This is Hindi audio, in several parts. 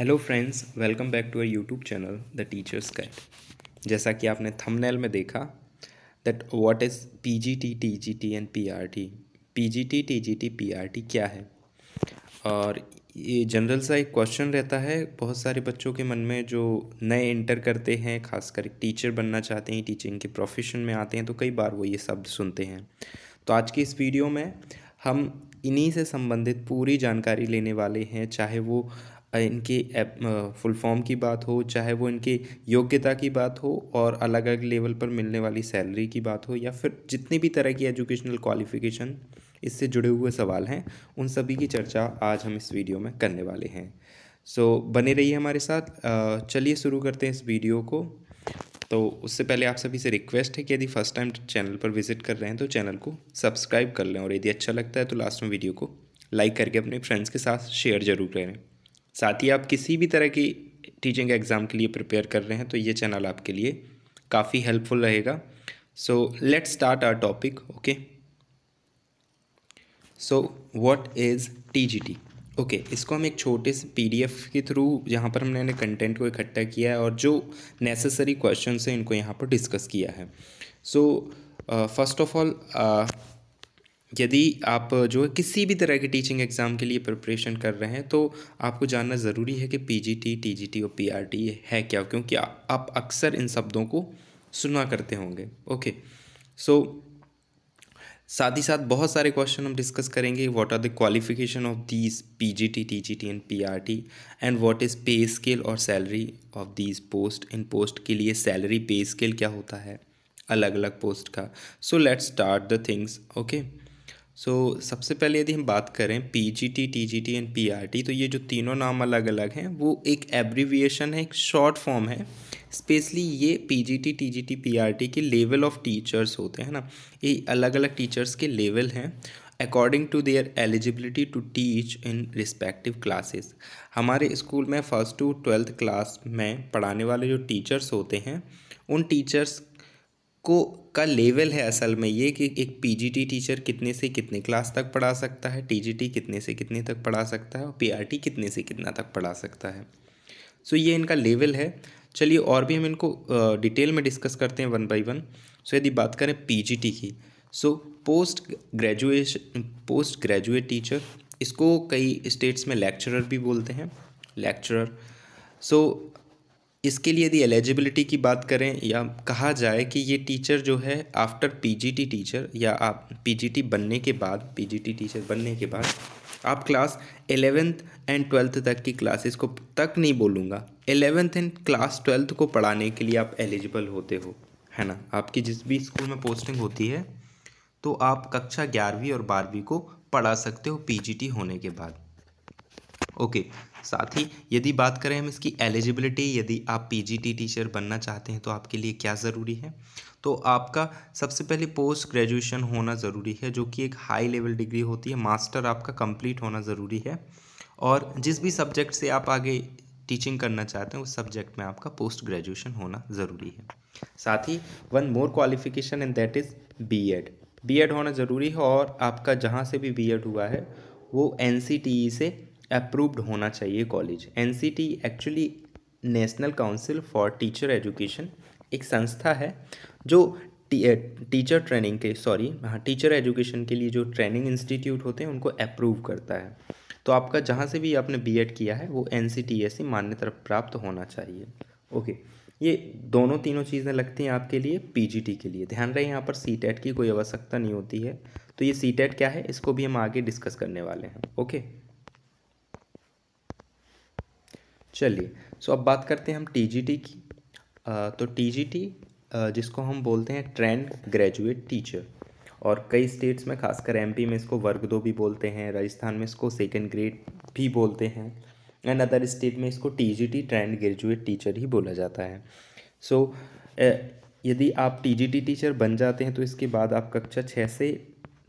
Hello friends welcome back to our YouTube channel the teachers cat जैसा कि आपने थंबनेल में देखा that what is PGT TGT and PRT PGT TGT PRT क्या है और ये जनरल सा एक क्वेश्चन रहता है बहुत सारे बच्चों के मन में जो नए इंटर करते हैं खासकर टीचर बनना चाहते हैं टीचिंग के प्रोफेशन में आते हैं तो कई बार वो ये शब्द सुनते हैं तो आज की इस वीडियो में हम इन्हीं से संबंधित पूरी जानकारी लेने वाले हैं चाहे वो इनके फुल फॉर्म की बात हो चाहे वो इनकी योग्यता की बात हो और अलग अलग लेवल पर मिलने वाली सैलरी की बात हो या फिर जितनी भी तरह की एजुकेशनल क्वालिफिकेशन इससे जुड़े हुए सवाल हैं उन सभी की चर्चा आज हम इस वीडियो में करने वाले हैं सो so, बने रहिए हमारे साथ चलिए शुरू करते हैं इस वीडियो को तो उससे पहले आप सभी से रिक्वेस्ट है कि यदि फर्स्ट टाइम चैनल पर विजिट कर रहे हैं तो चैनल को सब्सक्राइब कर लें और यदि अच्छा लगता है तो लास्ट में वीडियो को लाइक करके अपने फ्रेंड्स के साथ शेयर जरूर करें साथ ही आप किसी भी तरह की टीचिंग एग्ज़ाम के लिए प्रिपेयर कर रहे हैं तो ये चैनल आपके लिए काफ़ी हेल्पफुल रहेगा so let start our topic okay so what is T G T okay okay, इसको हम एक छोटे से पीडीएफ के थ्रू जहाँ पर हमने कंटेंट को इकट्ठा किया है और जो नेसेसरी क्वेश्चन हैं इनको यहाँ पर डिस्कस किया है सो फर्स्ट ऑफ ऑल यदि आप जो है किसी भी तरह के टीचिंग एग्ज़ाम के लिए प्रिपरेशन कर रहे हैं तो आपको जानना ज़रूरी है कि पीजीटी टीजीटी और पीआरटी है क्या क्योंकि आप अक्सर इन शब्दों को सुना करते होंगे ओके सो साथ ही साथ बहुत सारे क्वेश्चन हम डिस्कस करेंगे what are the qualification of these PGT TGT and PRT and what is pay scale और सैलरी ऑफ दीज पोस्ट इन पोस्ट के लिए सैलरी पे स्केल क्या होता है अलग अलग पोस्ट का so let's start the things okay so so, सबसे पहले यदि हम बात करें P G T T G T and P R T तो ये जो तीनों नाम अलग अलग हैं वो एक एब्रीविएशन है एक शॉर्ट फॉर्म है स्पेशली ये P G T T G T P R T के लेवल ऑफ टीचर्स होते हैं ना ये अलग अलग टीचर्स के लेवल हैं according to their eligibility to teach in respective classes हमारे स्कूल में फर्स्ट टू ट्वेल्थ क्लास में पढ़ाने वाले जो टीचर्स होते हैं उन टीचर्स को का लेवल है असल में ये कि एक पीजीटी टीचर कितने से कितने क्लास तक पढ़ा सकता है टीजीटी कितने से कितने तक पढ़ा सकता है और पीआरटी कितने से कितना तक पढ़ा सकता है सो so, ये इनका लेवल है चलिए और भी हम इनको डिटेल में डिस्कस करते हैं वन बाई वन सो यदि बात करें पीजीटी की so post graduation post graduate teacher इसको कई स्टेट्स में लेक्चरर भी बोलते हैं लेक्चरर सो so, इसके लिए यदि एलिजिबिलिटी की बात करें या कहा जाए कि ये टीचर जो है आफ्टर पीजीटी टीचर या आप पीजीटी बनने के बाद पीजीटी टीचर बनने के बाद आप क्लास एलेवेंथ एंड ट्वेल्थ तक की क्लासेस को तक नहीं बोलूँगा एलेवेंथ एंड क्लास ट्वेल्थ को पढ़ाने के लिए आप एलिजिबल होते हो है ना आपकी जिस भी स्कूल में पोस्टिंग होती है तो आप कक्षा ग्यारहवीं और बारहवीं को पढ़ा सकते हो पीजीटी होने के बाद ओके okay. साथ ही यदि बात करें हम इसकी एलिजिबिलिटी यदि आप पीजीटी टीचर बनना चाहते हैं तो आपके लिए क्या ज़रूरी है तो आपका सबसे पहले पोस्ट ग्रेजुएशन होना ज़रूरी है जो कि एक हाई लेवल डिग्री होती है मास्टर आपका कंप्लीट होना ज़रूरी है और जिस भी सब्जेक्ट से आप आगे टीचिंग करना चाहते हैं उस सब्जेक्ट में आपका पोस्ट ग्रेजुएशन होना ज़रूरी है साथ ही one more qualification and that is B Ed B Ed होना ज़रूरी है और आपका जहाँ से भी बी एड हुआ है वो एन सी टी ई से अप्रूव्ड होना चाहिए college N actually national council for teacher education एक संस्था है जो टीचर ट्रेनिंग के सॉरी हाँ टीचर एजुकेशन के लिए जो ट्रेनिंग इंस्टीट्यूट होते हैं उनको अप्रूव करता है तो आपका जहाँ से भी आपने बीएड किया है वो एन सी e मान्यता प्राप्त होना चाहिए ओके ये दोनों तीनों चीज़ें लगती हैं आपके लिए पीजीटी के लिए ध्यान रहे यहाँ पर सी e की कोई आवश्यकता नहीं होती है तो ये सी e क्या है इसको भी हम आगे डिस्कस करने वाले हैं ओके चलिए सो अब बात करते हैं हम टीजीटी की आ, तो टीजीटी जिसको हम बोलते हैं ट्रेंड ग्रेजुएट टीचर और कई स्टेट्स में खासकर एमपी में इसको वर्ग दो भी बोलते हैं राजस्थान में इसको सेकेंड ग्रेड भी बोलते हैं एंड अदर स्टेट में इसको टीजीटी ट्रेंड ग्रेजुएट टीचर ही बोला जाता है सो so, यदि आप टीजीटी टीचर बन जाते हैं तो इसके बाद आप कक्षा छः से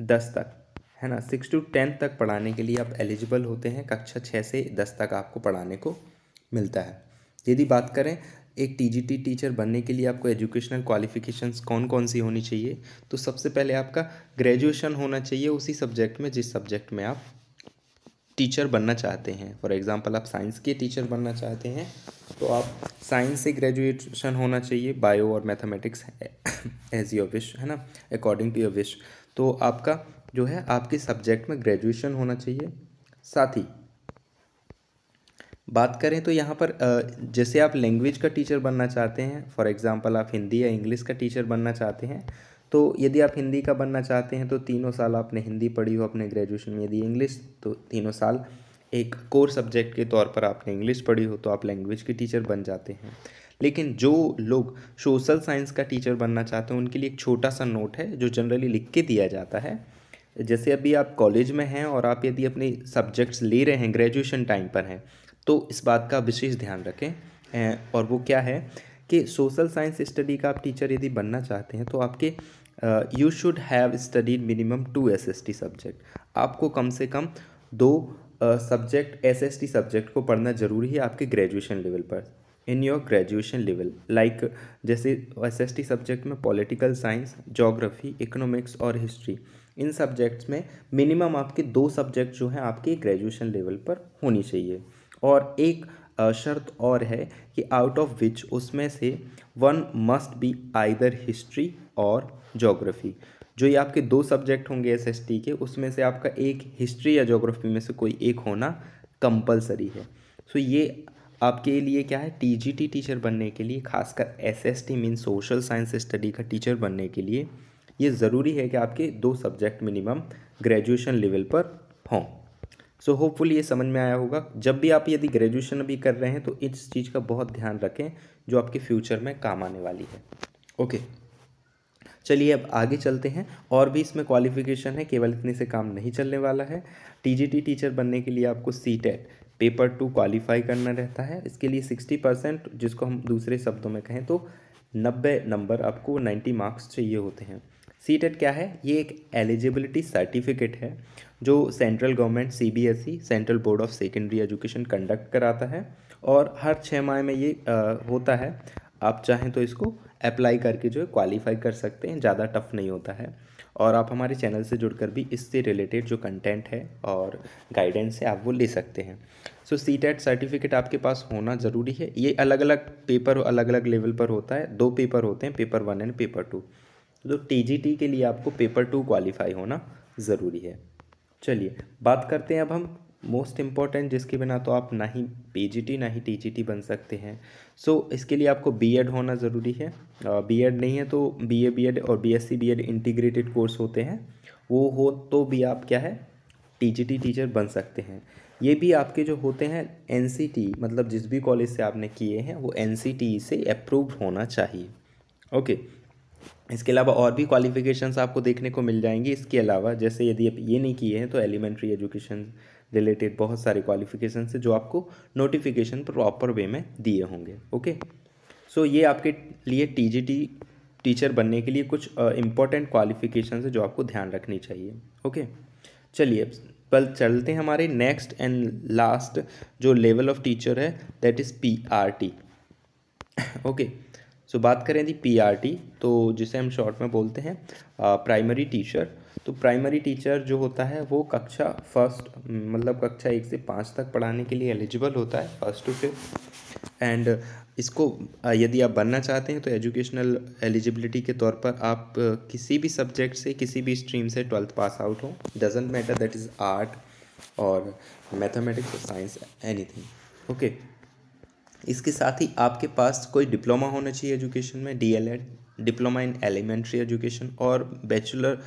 दस तक है ना सिक्स टू टेंथ तक पढ़ाने के लिए आप एलिजिबल होते हैं कक्षा छः से दस तक आपको पढ़ाने को मिलता है यदि बात करें एक टीजीटी टीचर बनने के लिए आपको एजुकेशनल क्वालिफिकेशंस कौन कौन सी होनी चाहिए तो सबसे पहले आपका ग्रेजुएशन होना चाहिए उसी सब्जेक्ट में जिस सब्जेक्ट में आप टीचर बनना चाहते हैं फॉर एग्ज़ाम्पल आप साइंस के टीचर बनना चाहते हैं तो आप साइंस से ग्रेजुएशन होना चाहिए बायो और मैथमेटिक्स एज योर विश है ना अकॉर्डिंग टू योर विश तो आपका जो है आपके सब्जेक्ट में ग्रेजुएशन होना चाहिए साथ ही बात करें तो यहाँ पर जैसे आप लैंग्वेज का टीचर बनना चाहते हैं फॉर एग्ज़ाम्पल आप हिंदी या इंग्लिश का टीचर बनना चाहते हैं तो यदि आप हिंदी का बनना चाहते हैं तो तीनों साल आपने हिंदी पढ़ी हो अपने ग्रेजुएशन में यदि इंग्लिश तो तीनों साल एक कोर सब्जेक्ट के तौर पर आपने इंग्लिश पढ़ी हो तो आप लैंग्वेज के टीचर बन जाते हैं लेकिन जो लोग सोशल साइंस का टीचर बनना चाहते हैं उनके लिए एक छोटा सा नोट है जो जनरली लिख के दिया जाता है जैसे अभी आप कॉलेज में हैं और आप यदि अपने सब्जेक्ट्स ले रहे हैं ग्रेजुएशन टाइम पर हैं तो इस बात का विशेष ध्यान रखें और वो क्या है कि सोशल साइंस स्टडी का आप टीचर यदि बनना चाहते हैं तो आपके you should have studied minimum two S S T subject आपको कम से कम दो subject S S T subject को पढ़ना ज़रूरी है आपके ग्रेजुएशन लेवल पर in your graduation level like जैसे एस एस टी सब्जेक्ट में पॉलिटिकल साइंस जोग्राफी इकोनॉमिक्स और हिस्ट्री इन सब्जेक्ट्स में मिनिमम आपके दो सब्जेक्ट जो हैं आपके ग्रेजुएशन लेवल पर होनी चाहिए और एक शर्त और है कि आउट ऑफ विच उसमें से one must be either history और जोग्राफ़ी जो ये आपके दो सब्जेक्ट होंगे एस के उसमें से आपका एक हिस्ट्री या जोग्राफ़ी में से कोई एक होना कंपलसरी है सो so ये आपके लिए क्या है टीजीटी टीचर बनने के लिए खासकर S S T mean social science study का टीचर बनने के लिए ये ज़रूरी है कि आपके दो सब्जेक्ट मिनिमम ग्रेजुएशन लेवल पर हों सो होपफुली ये समझ में आया होगा जब भी आप यदि ग्रेजुएशन अभी कर रहे हैं तो इस चीज़ का बहुत ध्यान रखें जो आपके फ्यूचर में काम आने वाली है ओके okay. चलिए अब आगे चलते हैं और भी इसमें क्वालिफिकेशन है केवल इतने से काम नहीं चलने वाला है टीजीटी टीचर बनने के लिए आपको C TET paper two qualify करना रहता है इसके लिए सिक्सटी परसेंट जिसको हम दूसरे शब्दों में कहें तो नब्बे नंबर आपको नाइन्टी मार्क्स चाहिए होते हैं सी टेट क्या है ये एक एलिजिबिलिटी सर्टिफिकेट है जो central government CBSE central board of secondary education conduct कराता है और हर छः माह में ये आ, होता है आप चाहें तो इसको अप्लाई करके जो है क्वालिफाई कर सकते हैं ज़्यादा टफ नहीं होता है और आप हमारे चैनल से जुड़कर भी इससे रिलेटेड जो कंटेंट है और गाइडेंस है आप वो ले सकते हैं सो सी टेट सर्टिफिकेट आपके पास होना ज़रूरी है ये अलग अलग पेपर अलग अलग लेवल पर होता है दो पेपर होते हैं paper one and paper two तो टी के लिए आपको पेपर टू क्वालिफाई होना ज़रूरी है चलिए बात करते हैं अब हम मोस्ट इम्पॉर्टेंट जिसके बिना तो आप ना ही पी ना ही टी बन सकते हैं सो so, इसके लिए आपको बी होना ज़रूरी है बी एड नहीं है तो बी ए बी एड और B S C B Ed integrated course होते हैं वो हो तो भी आप क्या है टी टीचर बन सकते हैं ये भी आपके जो होते हैं एन मतलब जिस भी कॉलेज से आपने किए हैं वो एन e से अप्रूव होना चाहिए ओके okay. इसके अलावा और भी क्वालिफिकेशंस आपको देखने को मिल जाएंगी इसके अलावा जैसे यदि आप ये नहीं किए हैं तो एलिमेंट्री एजुकेशन रिलेटेड बहुत सारे क्वालिफिकेशन है जो आपको नोटिफिकेशन प्रॉपर वे में दिए होंगे ओके सो ये आपके लिए टीजीटी टीचर बनने के लिए कुछ इंपॉर्टेंट क्वालिफिकेशन है जो आपको ध्यान रखनी चाहिए ओके चलिए बल चलते हैं हमारे नेक्स्ट एंड लास्ट जो लेवल ऑफ टीचर है that is P R T okay so बात करें यदि पीआरटी तो जिसे हम शॉर्ट में बोलते हैं प्राइमरी uh, टीचर तो प्राइमरी टीचर जो होता है वो कक्षा फर्स्ट मतलब कक्षा एक से पाँच तक पढ़ाने के लिए एलिजिबल होता है फर्स्ट टू फिफ्थ एंड इसको uh, यदि आप बनना चाहते हैं तो एजुकेशनल एलिजिबिलिटी के तौर पर आप uh, किसी भी सब्जेक्ट से किसी भी स्ट्रीम से ट्वेल्थ पास आउट हो doesn't matter that is art और मैथमेटिक्स और साइंस एनीथिंग ओके इसके साथ ही आपके पास कोई डिप्लोमा होना चाहिए एजुकेशन में DElEd diploma in elementary education और बैचलर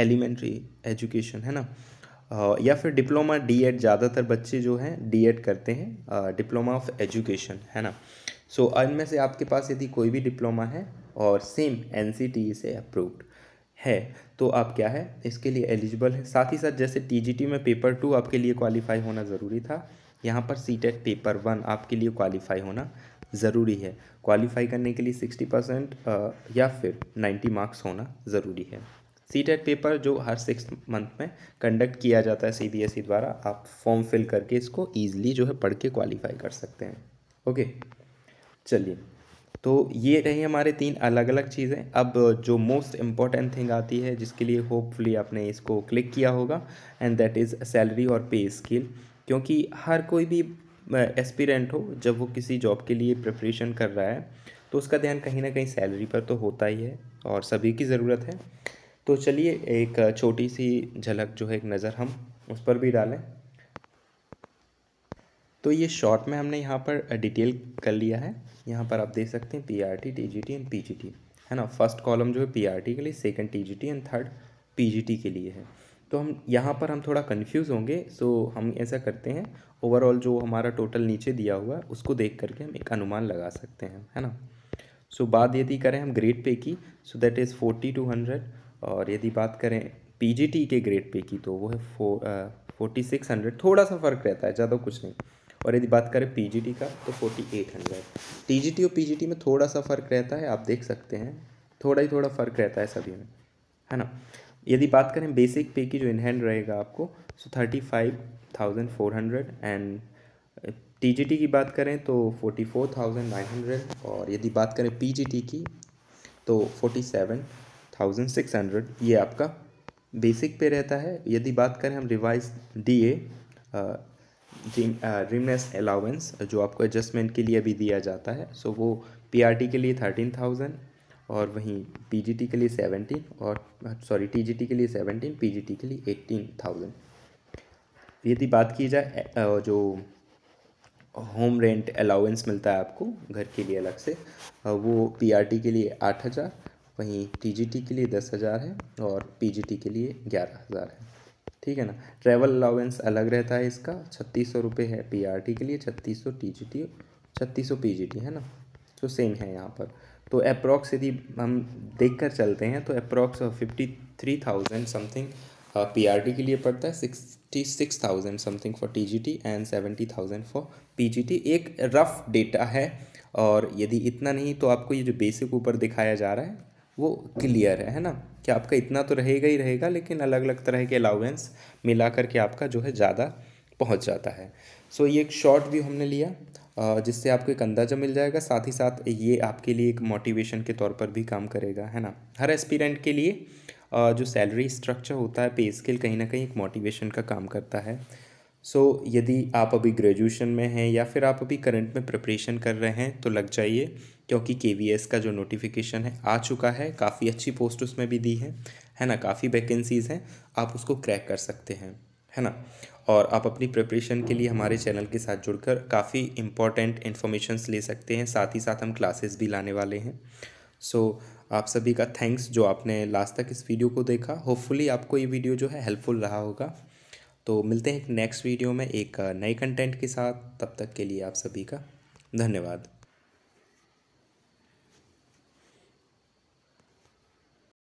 एलिमेंट्री एजुकेशन है ना या फिर डिप्लोमा डीएड ज़्यादातर बच्चे जो हैं डीएड करते हैं डिप्लोमा ऑफ एजुकेशन है ना सो so, इनमें से आपके पास यदि कोई भी डिप्लोमा है और सेम एन e से अप्रूव्ड है तो आप क्या है इसके लिए एलिजिबल है साथ ही साथ जैसे टी में पेपर टू आपके लिए क्वालिफाई होना ज़रूरी था यहाँ पर सी टेट पेपर वन आपके लिए क्वालिफाई होना ज़रूरी है क्वालिफाई करने के लिए सिक्सटी परसेंट या फिर नाइन्टी मार्क्स होना ज़रूरी है सी टेट पेपर जो हर सिक्स मंथ में कंडक्ट किया जाता है सीबीएसई e द्वारा आप फॉर्म फिल करके इसको ईजिली जो है पढ़ के क्वालिफाई कर सकते हैं ओके चलिए तो ये रही हमारे तीन अलग अलग चीज़ें अब जो मोस्ट इम्पॉर्टेंट थिंग आती है जिसके लिए होपफुली आपने इसको क्लिक किया होगा एंड दैट इज़ सैलरी और पे स्किल क्योंकि हर कोई भी एस्पिरेंट हो जब वो किसी जॉब के लिए प्रिपरेशन कर रहा है तो उसका ध्यान कहीं ना कहीं सैलरी पर तो होता ही है और सभी की ज़रूरत है तो चलिए एक छोटी सी झलक जो है एक नज़र हम उस पर भी डालें तो ये शॉर्ट में हमने यहाँ पर डिटेल कर लिया है यहाँ पर आप देख सकते हैं P R T T G T and P G T है ना फर्स्ट कॉलम जो है पी आर टी के लिए second T G T and third P G T के लिए है तो हम यहाँ पर हम थोड़ा कन्फ्यूज़ होंगे सो हम ऐसा करते हैं ओवरऑल जो हमारा टोटल नीचे दिया हुआ है उसको देख करके हम एक अनुमान लगा सकते हैं है ना सो बात यदि करें हम ग्रेड पे की so that is forty two hundred और यदि बात करें पीजीटी के ग्रेड पे की तो वो है फो फोर्टी सिक्स हंड्रेड थोड़ा सा फ़र्क रहता है ज़्यादा कुछ नहीं और यदि बात करें पीजीटी का तो फोर्टी एट हंड्रेड टी और पीजीटी में थोड़ा सा फ़र्क रहता है आप देख सकते हैं थोड़ा ही थोड़ा फ़र्क रहता है सभी में है ना यदि बात करें बेसिक पे की जो इनहैंड रहेगा आपको so thirty five thousand four hundred and T की बात करें तो forty four thousand nine hundred और यदि बात करें पी की तो forty seven thousand six hundred ये आपका बेसिक पे रहता है यदि बात करें हम रिवाइज डी ए रिमनेस अलाउंस जो आपको एडजस्टमेंट के लिए अभी दिया जाता है सो पी वो टी के लिए थर्टीन थाउजेंड और वहीं पीजीटी के लिए सेवनटीन और सॉरी टीजीटी के लिए सेवनटीन पीजीटी के लिए एट्टीन थाउजेंड यदि बात की जाए जो होम रेंट अलाउंस मिलता है आपको घर के लिए अलग से वो पीआरटी के लिए आठ हज़ार वहीं टीजीटी के लिए दस हज़ार है और पीजीटी के लिए ग्यारह हज़ार है ठीक है ना ट्रैवल अलाउंस अलग रहता है इसका छत्तीस सौ रुपये है पीआरटी के लिए छत्तीस सौ टी जी टी छत्तीस सौ पी जी टी है ना तो सेम है यहाँ पर तो अप्रॉक्स यदि हम देख कर चलते हैं तो approx fifty three thousand something P R T के लिए पड़ता है sixty six thousand something for T G T and seventy thousand for P G T एक रफ डेटा है और यदि इतना नहीं तो आपको ये जो बेसिक ऊपर दिखाया जा रहा है वो क्लियर है है ना कि आपका इतना तो रहेगा ही रहेगा लेकिन अलग अलग तरह के अलाउेंस मिला करके आपका जो है ज़्यादा पहुँच जाता है सो so, ये एक शॉर्ट व्यू हमने लिया जिससे आपको एक अंदाज़ा मिल जाएगा साथ ही साथ ये आपके लिए एक मोटिवेशन के तौर पर भी काम करेगा है ना हर एस्पिरेंट के लिए जो सैलरी स्ट्रक्चर होता है पे स्केल कहीं ना कहीं एक मोटिवेशन का काम करता है सो so, यदि आप अभी ग्रेजुएशन में हैं या फिर आप अभी करंट में प्रिपरेशन कर रहे हैं तो लग जाइए क्योंकि के का जो नोटिफिकेशन है आ चुका है काफ़ी अच्छी पोस्ट उसमें भी दी है है ना काफ़ी वैकेंसीज़ हैं आप उसको क्रैक कर सकते हैं है ना और आप अपनी प्रिपरेशन के लिए हमारे चैनल के साथ जुड़कर काफ़ी इम्पॉर्टेंट इन्फॉर्मेशंस ले सकते हैं साथ ही साथ हम क्लासेस भी लाने वाले हैं सो so, आप सभी का थैंक्स जो आपने लास्ट तक इस वीडियो को देखा होपफुली आपको ये वीडियो जो है हेल्पफुल रहा होगा तो मिलते हैं नेक्स्ट वीडियो में एक नए कंटेंट के साथ तब तक के लिए आप सभी का धन्यवाद